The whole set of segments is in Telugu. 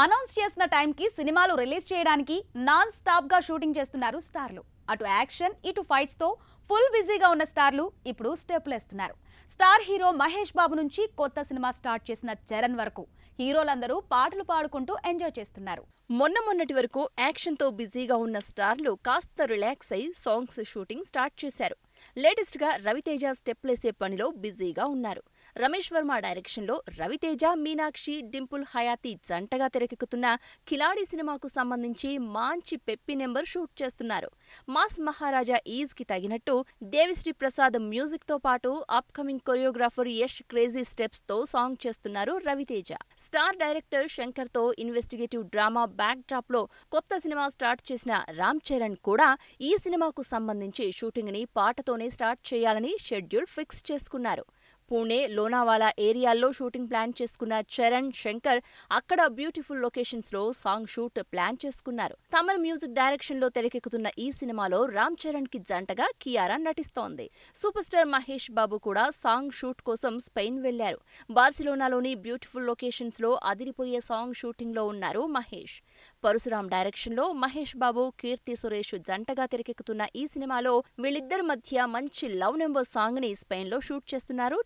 అనౌన్స్ చేసిన టైంకి సినిమాలు రిలీజ్ చేయడానికి నాన్ స్టాప్గా షూటింగ్ చేస్తున్నారు స్టార్లు అటు యాక్షన్ ఇటు ఫైట్స్తో ఫుల్ బిజీగా ఉన్న స్టార్లు ఇప్పుడు స్టెప్లేస్తున్నారు స్టార్ హీరో మహేష్ బాబు నుంచి కొత్త సినిమా స్టార్ట్ చేసిన చరణ్ వరకు హీరోలందరూ పాటలు పాడుకుంటూ ఎంజాయ్ చేస్తున్నారు మొన్న మొన్నటి వరకు యాక్షన్తో బిజీగా ఉన్న స్టార్లు కాస్త రిలాక్స్ అయి సాంగ్స్ షూటింగ్ స్టార్ట్ చేశారు లేటెస్ట్గా రవితేజ స్టెప్లేసే పనిలో బిజీగా ఉన్నారు రమేష్ వర్మ లో రవితేజ మీనాక్షి డింపుల్ హయాతి జంటగా తెరకెక్కుతున్న కిలాడి సినిమాకు సంబంధించి మాంచి పెప్పి నెంబర్ షూట్ చేస్తున్నారు మాస్ మహారాజా ఈజ్ కి తగినట్టు దేవిశ్రీ ప్రసాద్ మ్యూజిక్ తో పాటు అప్కమింగ్ కొరియోగ్రాఫర్ యష్ క్రేజీ స్టెప్స్తో సాంగ్ చేస్తున్నారు రవితేజ స్టార్ డైరెక్టర్ శంకర్తో ఇన్వెస్టిగేటివ్ డ్రామా బ్యాక్ డ్రాప్లో కొత్త సినిమా స్టార్ట్ చేసిన రామ్ చరణ్ కూడా ఈ సినిమాకు సంబంధించి ని పాటతోనే స్టార్ట్ చేయాలని షెడ్యూల్ ఫిక్స్ చేసుకున్నారు పూణే లోనావాలా ఏరియాల్లో షూటింగ్ ప్లాన్ చేసుకున్న చరణ్ శంకర్ అక్కడ బ్యూటిఫుల్ లొకేషన్స్ లో సాంగ్ షూట్ ప్లాన్ చేసుకున్నారు తమర్ మ్యూజిక్ డైరెక్షన్ లో తెరకెక్కుతున్న ఈ సినిమాలో రామ్ చరణ్ కి జంటగా కియారా నటిస్తోంది సూపర్ స్టార్ మహేష్ బాబు కూడా సాంగ్ షూట్ కోసం స్పెయిన్ వెళ్లారు బార్సిలోనాలోని బ్యూటిఫుల్ లొకేషన్స్ లో అదిరిపోయే సాంగ్ షూటింగ్ లో ఉన్నారు మహేష్ పరశురామ్ డైరెక్షన్ లో మహేష్ బాబు కీర్తి సురేష్ జంటగా తెరకెక్కుతున్న ఈ సినిమాలో వీళ్ళిద్దరి మధ్య మంచి లవ్ నెంబర్ సాంగ్ ని స్పెయిన్ లో షూట్ చేస్తున్నారు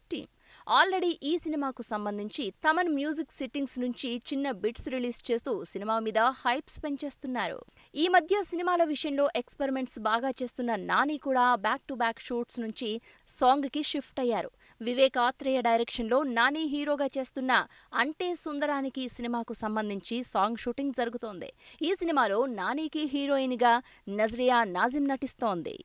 ఆల్రెడీ ఈ సినిమాకు సంబంధించి తమన్ మ్యూజిక్ సిట్టింగ్స్ నుంచి చిన్న బిట్స్ రిలీజ్ చేస్తూ సినిమా మీద హైప్స్ పెంచేస్తున్నారు ఈ మధ్య సినిమాల విషయంలో ఎక్స్పెరిమెంట్స్ బాగా చేస్తున్న నాని కూడా బ్యాక్ టు బ్యాక్ షూట్స్ నుంచి సాంగ్ కి షిఫ్ట్ అయ్యారు వివేక్ ఆత్రేయ డైరెక్షన్లో నాని హీరోగా చేస్తున్న అంటే సుందరానికి సినిమాకు సంబంధించి సాంగ్ షూటింగ్ జరుగుతోంది ఈ సినిమాలో నానికి హీరోయిన్గా నజరియా నాజిం నటిస్తోంది